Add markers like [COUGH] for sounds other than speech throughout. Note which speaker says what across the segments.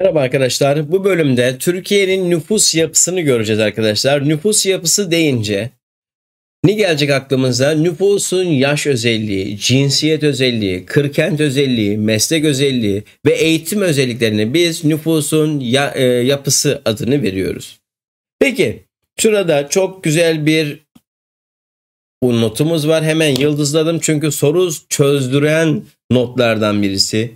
Speaker 1: Merhaba arkadaşlar. Bu bölümde Türkiye'nin nüfus yapısını göreceğiz arkadaşlar. Nüfus yapısı deyince ne gelecek aklımıza? Nüfusun yaş özelliği, cinsiyet özelliği, kırkent özelliği, meslek özelliği ve eğitim özelliklerini biz nüfusun ya, e, yapısı adını veriyoruz. Peki şurada çok güzel bir notumuz var. Hemen yıldızladım çünkü soru çözdüren notlardan birisi.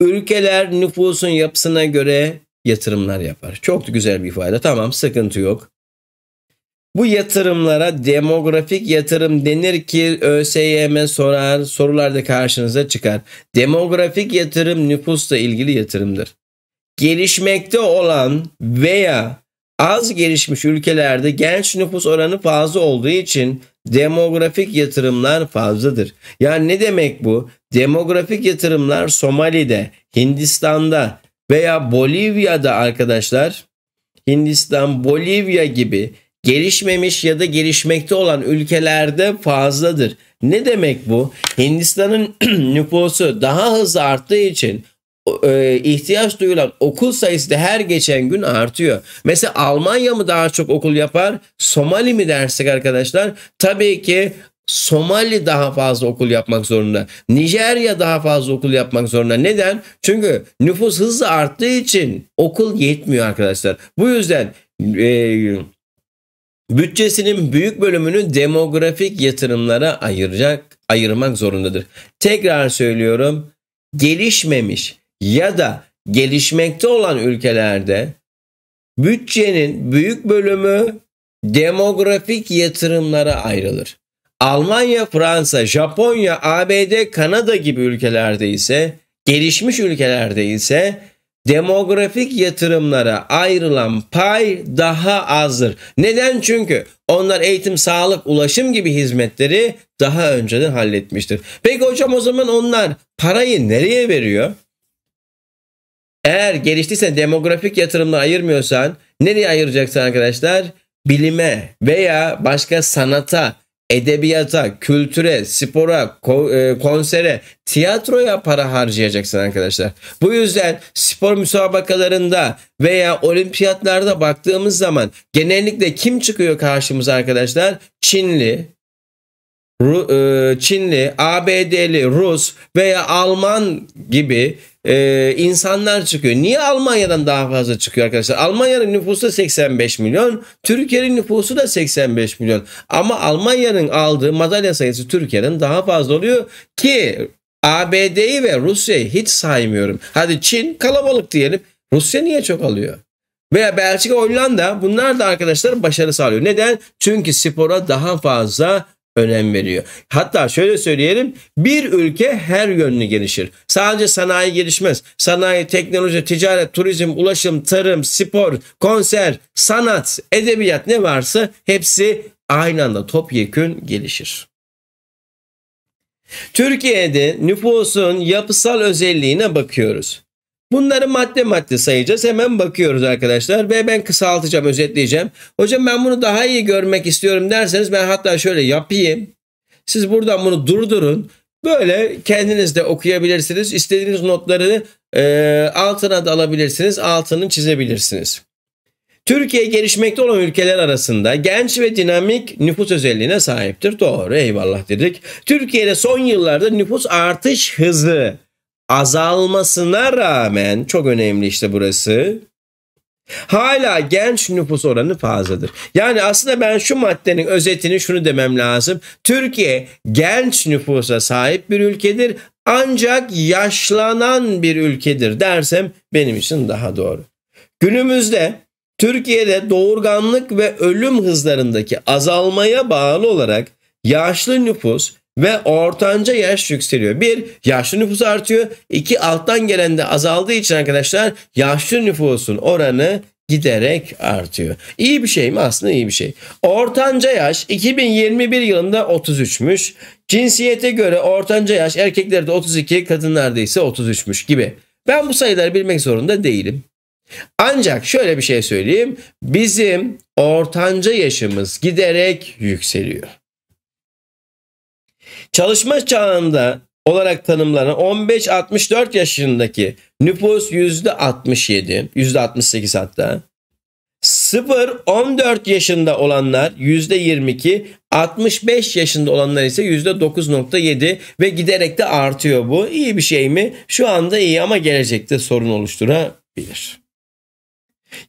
Speaker 1: Ülkeler nüfusun yapısına göre yatırımlar yapar. Çok güzel bir ifade. Tamam sıkıntı yok. Bu yatırımlara demografik yatırım denir ki ÖSYM sorar, sorularda karşınıza çıkar. Demografik yatırım nüfusla ilgili yatırımdır. Gelişmekte olan veya Az gelişmiş ülkelerde genç nüfus oranı fazla olduğu için demografik yatırımlar fazladır. Yani ne demek bu? Demografik yatırımlar Somali'de, Hindistan'da veya Bolivya'da arkadaşlar Hindistan, Bolivya gibi gelişmemiş ya da gelişmekte olan ülkelerde fazladır. Ne demek bu? Hindistan'ın [CLEARS THROAT] nüfusu daha hızlı arttığı için e, ihtiyaç duyulan okul sayısı da her geçen gün artıyor. Mesela Almanya mı daha çok okul yapar, Somali mi dersek arkadaşlar? Tabii ki Somali daha fazla okul yapmak zorunda. Nijerya daha fazla okul yapmak zorunda. Neden? Çünkü nüfus hızla arttığı için okul yetmiyor arkadaşlar. Bu yüzden e, bütçesinin büyük bölümünü demografik yatırımlara ayıracak, ayırmak zorundadır. Tekrar söylüyorum, gelişmemiş ya da gelişmekte olan ülkelerde bütçenin büyük bölümü demografik yatırımlara ayrılır. Almanya, Fransa, Japonya, ABD, Kanada gibi ülkelerde ise gelişmiş ülkelerde ise demografik yatırımlara ayrılan pay daha azdır. Neden? Çünkü onlar eğitim, sağlık, ulaşım gibi hizmetleri daha önceden halletmiştir. Peki hocam o zaman onlar parayı nereye veriyor? Eğer geliştiysen demografik yatırımla ayırmıyorsan nereye ayıracaksın arkadaşlar? Bilime veya başka sanata, edebiyata, kültüre, spora, e, konsere, tiyatroya para harcayacaksın arkadaşlar. Bu yüzden spor müsabakalarında veya olimpiyatlarda baktığımız zaman genellikle kim çıkıyor karşımıza arkadaşlar? Çinli, e, Çinli, ABD'li, Rus veya Alman gibi e, insanlar çıkıyor. Niye Almanya'dan daha fazla çıkıyor arkadaşlar? Almanya'nın nüfusu 85 milyon, Türkiye'nin nüfusu da 85 milyon. Ama Almanya'nın aldığı madalya sayısı Türkiye'nin daha fazla oluyor ki ABD'yi ve Rusya'yı hiç saymıyorum. Hadi Çin kalabalık diyelim. Rusya niye çok alıyor? Veya Belçika, Hollanda bunlar da arkadaşlar başarı sağlıyor. Neden? Çünkü spora daha fazla önem veriyor. Hatta şöyle söyleyelim bir ülke her yönlü gelişir. Sadece sanayi gelişmez. Sanayi, teknoloji, ticaret, turizm, ulaşım, tarım, spor, konser, sanat, edebiyat ne varsa hepsi aynı anda topyekün gelişir. Türkiye'de nüfusun yapısal özelliğine bakıyoruz. Bunları madde madde sayacağız. Hemen bakıyoruz arkadaşlar ve ben kısaltacağım, özetleyeceğim. Hocam ben bunu daha iyi görmek istiyorum derseniz ben hatta şöyle yapayım. Siz buradan bunu durdurun. Böyle kendiniz de okuyabilirsiniz. İstediğiniz notları e, altına da alabilirsiniz. Altını çizebilirsiniz. Türkiye gelişmekte olan ülkeler arasında genç ve dinamik nüfus özelliğine sahiptir. Doğru eyvallah dedik. Türkiye'de son yıllarda nüfus artış hızı azalmasına rağmen çok önemli işte burası. Hala genç nüfus oranı fazladır. Yani aslında ben şu maddenin özetini şunu demem lazım. Türkiye genç nüfusa sahip bir ülkedir ancak yaşlanan bir ülkedir dersem benim için daha doğru. Günümüzde Türkiye'de doğurganlık ve ölüm hızlarındaki azalmaya bağlı olarak yaşlı nüfus ve ortanca yaş yükseliyor. Bir, yaşlı nüfus artıyor. İki, alttan gelen de azaldığı için arkadaşlar yaşlı nüfusun oranı giderek artıyor. İyi bir şey mi? Aslında iyi bir şey. Ortanca yaş 2021 yılında 33'müş. Cinsiyete göre ortanca yaş erkeklerde 32, kadınlarda ise 33'müş gibi. Ben bu sayıları bilmek zorunda değilim. Ancak şöyle bir şey söyleyeyim. Bizim ortanca yaşımız giderek yükseliyor. Çalışma çağında olarak tanımlanan 15-64 yaşındaki nüfus %67, %68 hatta. 0-14 yaşında olanlar %22, 65 yaşında olanlar ise %9.7 ve giderek de artıyor bu. İyi bir şey mi? Şu anda iyi ama gelecekte sorun oluşturabilir.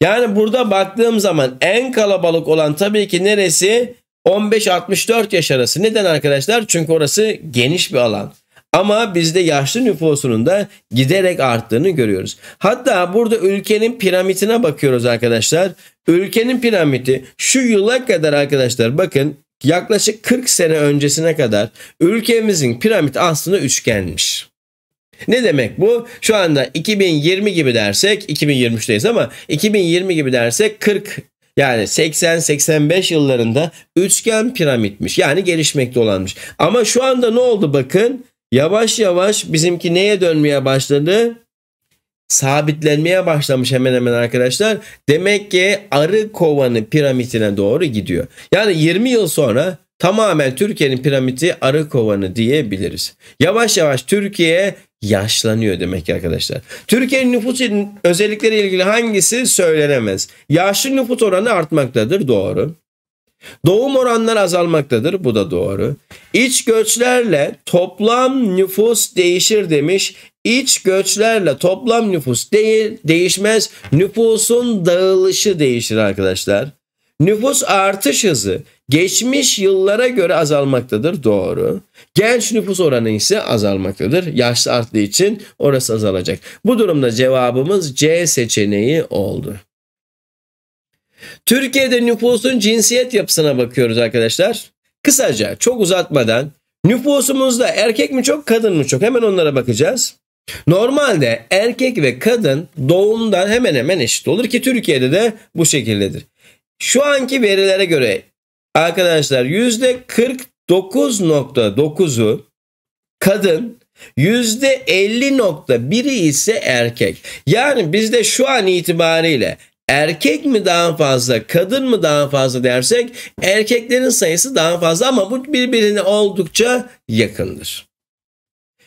Speaker 1: Yani burada baktığım zaman en kalabalık olan tabii ki neresi? 15-64 yaş arası. Neden arkadaşlar? Çünkü orası geniş bir alan. Ama bizde yaşlı nüfusunun da giderek arttığını görüyoruz. Hatta burada ülkenin piramidine bakıyoruz arkadaşlar. Ülkenin piramidi şu yıla kadar arkadaşlar bakın yaklaşık 40 sene öncesine kadar ülkemizin piramit aslında üçgenmiş. Ne demek bu? Şu anda 2020 gibi dersek 2023'teyiz ama 2020 gibi dersek 40 yani 80-85 yıllarında üçgen piramitmiş. Yani gelişmekte olanmış. Ama şu anda ne oldu bakın? Yavaş yavaş bizimki neye dönmeye başladı? Sabitlenmeye başlamış hemen hemen arkadaşlar. Demek ki arı kovanı piramitine doğru gidiyor. Yani 20 yıl sonra tamamen Türkiye'nin piramiti arı kovanı diyebiliriz. Yavaş yavaş Türkiye yaşlanıyor demek ki arkadaşlar. Türkiye'nin nüfus özellikleri ilgili hangisi söylenemez. Yaşlı nüfus oranı artmaktadır doğru. Doğum oranları azalmaktadır bu da doğru. İç göçlerle toplam nüfus değişir demiş. İç göçlerle toplam nüfus değil değişmez. Nüfusun dağılışı değişir arkadaşlar. Nüfus artış hızı Geçmiş yıllara göre azalmaktadır. Doğru. Genç nüfus oranı ise azalmaktadır. Yaşlı arttığı için orası azalacak. Bu durumda cevabımız C seçeneği oldu. Türkiye'de nüfusun cinsiyet yapısına bakıyoruz arkadaşlar. Kısaca çok uzatmadan nüfusumuzda erkek mi çok kadın mı çok hemen onlara bakacağız. Normalde erkek ve kadın doğumdan hemen hemen eşit olur ki Türkiye'de de bu şekildedir. Şu anki verilere göre Arkadaşlar %49.9'u kadın %50.1'i ise erkek. Yani bizde şu an itibariyle erkek mi daha fazla kadın mı daha fazla dersek erkeklerin sayısı daha fazla ama bu birbirine oldukça yakındır.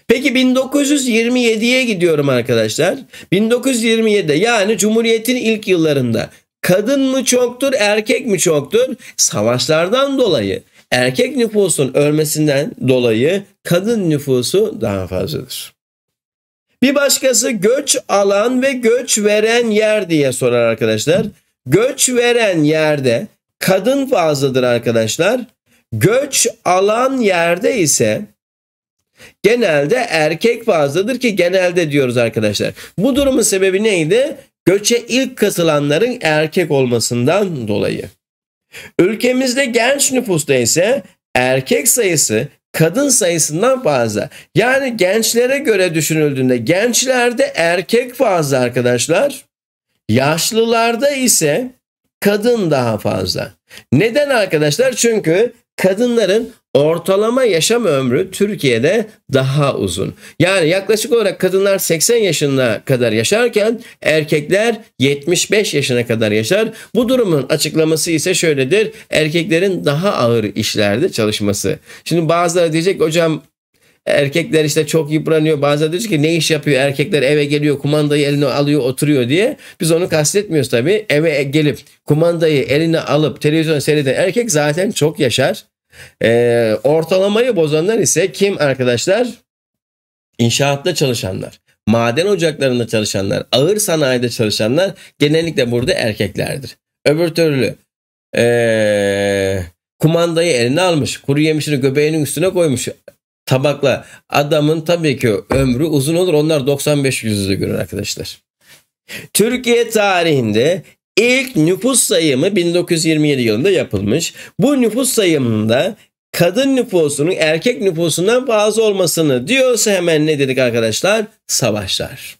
Speaker 1: Peki 1927'ye gidiyorum arkadaşlar. 1927'de yani Cumhuriyet'in ilk yıllarında Kadın mı çoktur, erkek mi çoktur? Savaşlardan dolayı erkek nüfusun ölmesinden dolayı kadın nüfusu daha fazladır. Bir başkası göç alan ve göç veren yer diye sorar arkadaşlar. Göç veren yerde kadın fazladır arkadaşlar. Göç alan yerde ise genelde erkek fazladır ki genelde diyoruz arkadaşlar. Bu durumun sebebi neydi? göçe ilk katılanların erkek olmasından dolayı. Ülkemizde genç nüfusta ise erkek sayısı kadın sayısından fazla. Yani gençlere göre düşünüldüğünde gençlerde erkek fazla arkadaşlar. Yaşlılarda ise kadın daha fazla. Neden arkadaşlar? Çünkü kadınların Ortalama yaşam ömrü Türkiye'de daha uzun. Yani yaklaşık olarak kadınlar 80 yaşına kadar yaşarken erkekler 75 yaşına kadar yaşar. Bu durumun açıklaması ise şöyledir. Erkeklerin daha ağır işlerde çalışması. Şimdi bazıları diyecek hocam erkekler işte çok yıpranıyor. Bazen diyecek ki ne iş yapıyor erkekler eve geliyor kumandayı eline alıyor oturuyor diye. Biz onu kastetmiyoruz tabii. Eve gelip kumandayı eline alıp televizyon seyreden erkek zaten çok yaşar. E, ortalamayı bozanlar ise kim arkadaşlar? İnşaatta çalışanlar, maden ocaklarında çalışanlar, ağır sanayide çalışanlar genellikle burada erkeklerdir. Öbür türlü ee, kumandayı eline almış, kuru yemişini göbeğinin üstüne koymuş tabakla. Adamın tabii ki ömrü uzun olur. Onlar 95 yüzlü görür arkadaşlar. Türkiye tarihinde İlk nüfus sayımı 1927 yılında yapılmış. Bu nüfus sayımında kadın nüfusunun erkek nüfusundan fazla olmasını diyorsa hemen ne dedik arkadaşlar? Savaşlar.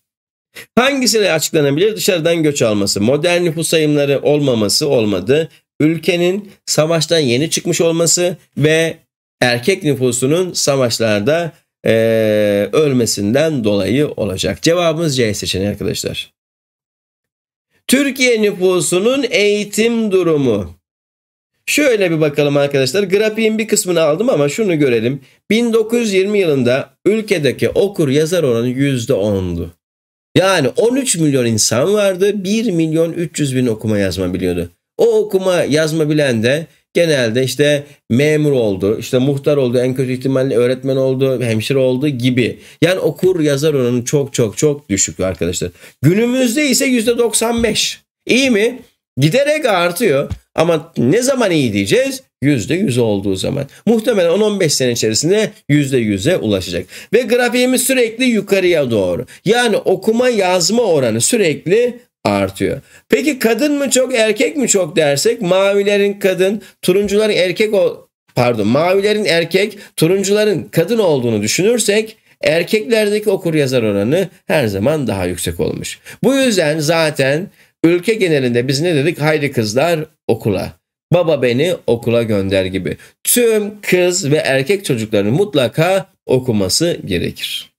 Speaker 1: Hangisiyle açıklanabilir? Dışarıdan göç alması, modern nüfus sayımları olmaması olmadı. Ülkenin savaştan yeni çıkmış olması ve erkek nüfusunun savaşlarda e, ölmesinden dolayı olacak. Cevabımız C seçeneği arkadaşlar. Türkiye nüfusunun eğitim durumu. Şöyle bir bakalım arkadaşlar. Grafiğin bir kısmını aldım ama şunu görelim. 1920 yılında ülkedeki okur yazar oranı %10'du. Yani 13 milyon insan vardı. 1 milyon 300 bin okuma yazma biliyordu. O okuma yazma bilen de genelde işte memur oldu, işte muhtar oldu, en kötü ihtimalle öğretmen oldu, hemşire oldu gibi. Yani okur yazar oranı çok çok çok düşük arkadaşlar. Günümüzde ise yüzde %95. İyi mi? Giderek artıyor ama ne zaman iyi diyeceğiz? Yüzde yüz olduğu zaman. Muhtemelen 10-15 sene içerisinde yüzde yüz'e ulaşacak. Ve grafiğimiz sürekli yukarıya doğru. Yani okuma yazma oranı sürekli artıyor. Peki kadın mı çok erkek mi çok dersek mavilerin kadın, turuncuların erkek o pardon mavilerin erkek, turuncuların kadın olduğunu düşünürsek erkeklerdeki okur yazar oranı her zaman daha yüksek olmuş. Bu yüzden zaten ülke genelinde biz ne dedik? Haydi kızlar okula. Baba beni okula gönder gibi. Tüm kız ve erkek çocukların mutlaka okuması gerekir.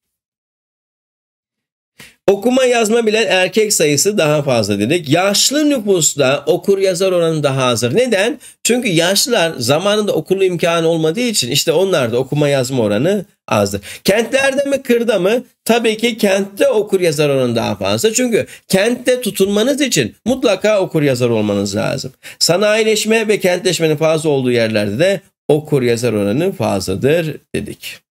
Speaker 1: Okuma yazma bilen erkek sayısı daha fazla dedik. Yaşlı nüfusta okur yazar oranı daha azdır. Neden? Çünkü yaşlılar zamanında okulu imkanı olmadığı için işte onlarda okuma yazma oranı azdır. Kentlerde mi kırda mı? Tabii ki kentte okur yazar oranı daha fazla. Çünkü kentte tutunmanız için mutlaka okur yazar olmanız lazım. Sanayileşme ve kentleşmenin fazla olduğu yerlerde de okur yazar oranı fazladır dedik.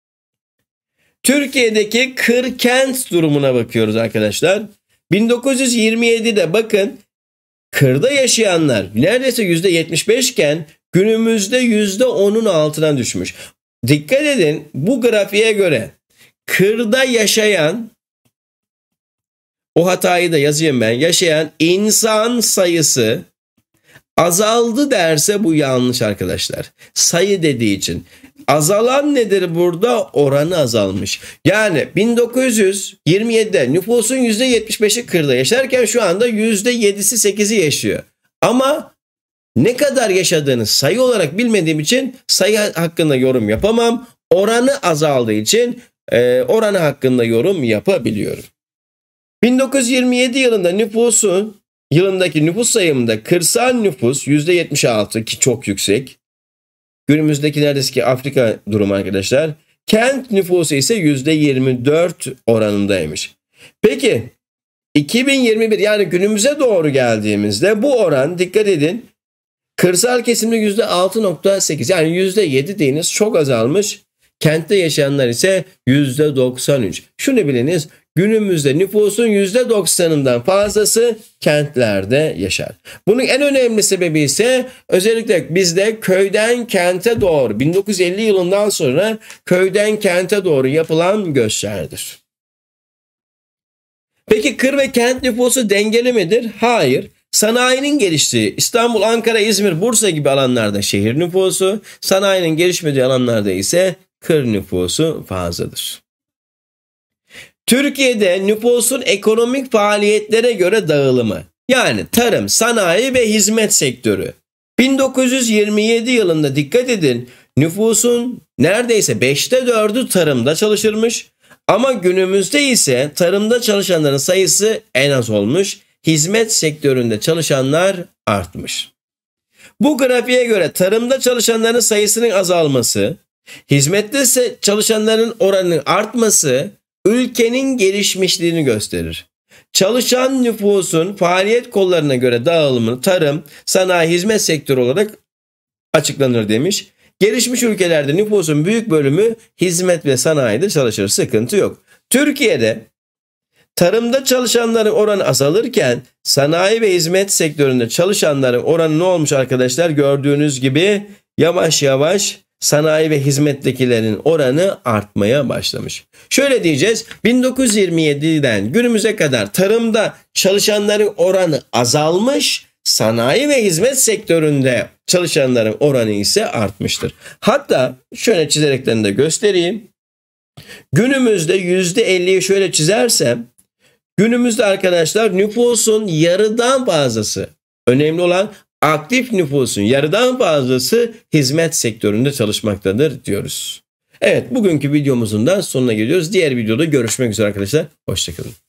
Speaker 1: Türkiye'deki Kırkent durumuna bakıyoruz arkadaşlar. 1927'de bakın kırda yaşayanlar neredeyse %75 iken günümüzde %10'un altına düşmüş. Dikkat edin bu grafiğe göre kırda yaşayan o hatayı da yazayım ben yaşayan insan sayısı Azaldı derse bu yanlış arkadaşlar. Sayı dediği için. Azalan nedir burada? Oranı azalmış. Yani 1927'de nüfusun %75'i kırda yaşarken şu anda %7'si 8'i yaşıyor. Ama ne kadar yaşadığını sayı olarak bilmediğim için sayı hakkında yorum yapamam. Oranı azaldığı için e, oranı hakkında yorum yapabiliyorum. 1927 yılında nüfusun yılındaki nüfus sayımında kırsal nüfus %76 ki çok yüksek. Günümüzdeki neredeyse ki Afrika durumu arkadaşlar. Kent nüfusu ise %24 oranındaymış. Peki 2021 yani günümüze doğru geldiğimizde bu oran dikkat edin Kırsal kesimde yüzde %6.8 yani yüzde %7 deyiniz çok azalmış. Kentte yaşayanlar ise yüzde %93. Şunu biliniz Günümüzde nüfusun %90'ından fazlası kentlerde yaşar. Bunun en önemli sebebi ise özellikle bizde köyden kente doğru 1950 yılından sonra köyden kente doğru yapılan göçlerdir. Peki kır ve kent nüfusu dengeli midir? Hayır. Sanayinin geliştiği İstanbul, Ankara, İzmir, Bursa gibi alanlarda şehir nüfusu, sanayinin gelişmediği alanlarda ise kır nüfusu fazladır. Türkiye'de nüfusun ekonomik faaliyetlere göre dağılımı yani tarım, sanayi ve hizmet sektörü. 1927 yılında dikkat edin nüfusun neredeyse 5'te 4'ü tarımda çalışırmış ama günümüzde ise tarımda çalışanların sayısı en az olmuş, hizmet sektöründe çalışanlar artmış. Bu grafiğe göre tarımda çalışanların sayısının azalması, hizmette ise çalışanların oranının artması ülkenin gelişmişliğini gösterir. Çalışan nüfusun faaliyet kollarına göre dağılımı tarım, sanayi, hizmet sektörü olarak açıklanır demiş. Gelişmiş ülkelerde nüfusun büyük bölümü hizmet ve sanayide çalışır. Sıkıntı yok. Türkiye'de tarımda çalışanların oranı azalırken sanayi ve hizmet sektöründe çalışanların oranı ne olmuş arkadaşlar? Gördüğünüz gibi yavaş yavaş sanayi ve hizmettekilerin oranı artmaya başlamış. Şöyle diyeceğiz 1927'den günümüze kadar tarımda çalışanların oranı azalmış sanayi ve hizmet sektöründe çalışanların oranı ise artmıştır. Hatta şöyle çizereklerini de göstereyim. Günümüzde %50'yi şöyle çizersem günümüzde arkadaşlar nüfusun yarıdan fazlası önemli olan aktif nüfusun yarıdan fazlası hizmet sektöründe çalışmaktadır diyoruz. Evet bugünkü videomuzun da sonuna geliyoruz. Diğer videoda görüşmek üzere arkadaşlar. Hoşçakalın.